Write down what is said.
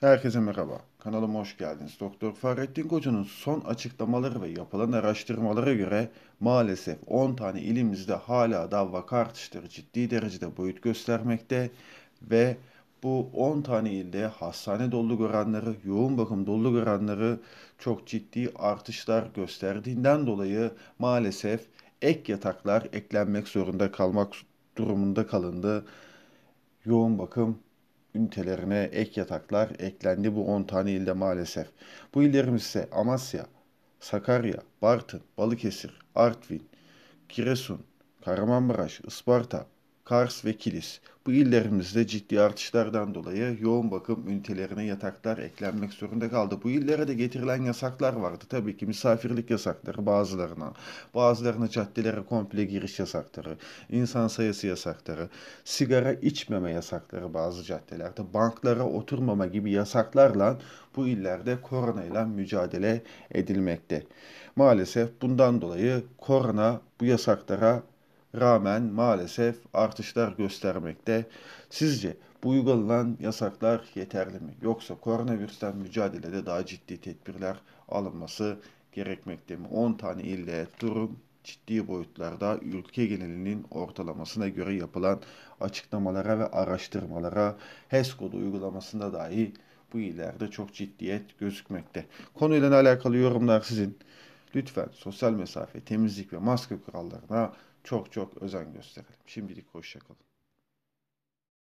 Herkese merhaba. Kanalıma hoş geldiniz. Doktor Fahrettin Koca'nın son açıklamaları ve yapılan araştırmalara göre maalesef 10 tane ilimizde hala dava artışları ciddi derecede boyut göstermekte ve bu 10 tane ilde hastane dolu oranları, yoğun bakım dolu oranları çok ciddi artışlar gösterdiğinden dolayı maalesef ek yataklar eklenmek zorunda kalmak durumunda kalındı. Yoğun bakım ünitelerine ek yataklar eklendi bu 10 tane ilde maalesef. Bu illerimiz ise Amasya, Sakarya, Bartın, Balıkesir, Artvin, Giresun, Kahramanmaraş, Isparta, Kars ve Kilis. Bu illerimizde ciddi artışlardan dolayı yoğun bakım ünitelerine yataklar eklenmek zorunda kaldı. Bu illere de getirilen yasaklar vardı. Tabii ki misafirlik yasakları bazılarına, bazılarına caddelere komple giriş yasakları, insan sayısı yasakları, sigara içmeme yasakları bazı caddelerde, banklara oturmama gibi yasaklarla bu illerde koronayla mücadele edilmekte. Maalesef bundan dolayı korona bu yasaklara rağmen maalesef artışlar göstermekte. Sizce bu uygulanan yasaklar yeterli mi? Yoksa koronavirüsten mücadelede daha ciddi tedbirler alınması gerekmekte mi? 10 tane ilde durum ciddi boyutlarda ülke genelinin ortalamasına göre yapılan açıklamalara ve araştırmalara HES kodu uygulamasında dahi bu ileride çok ciddiyet gözükmekte. Konuyla alakalı yorumlar sizin. Lütfen sosyal mesafe, temizlik ve maske kurallarına çok çok özen gösterelim. Şimdilik hoşçakalın.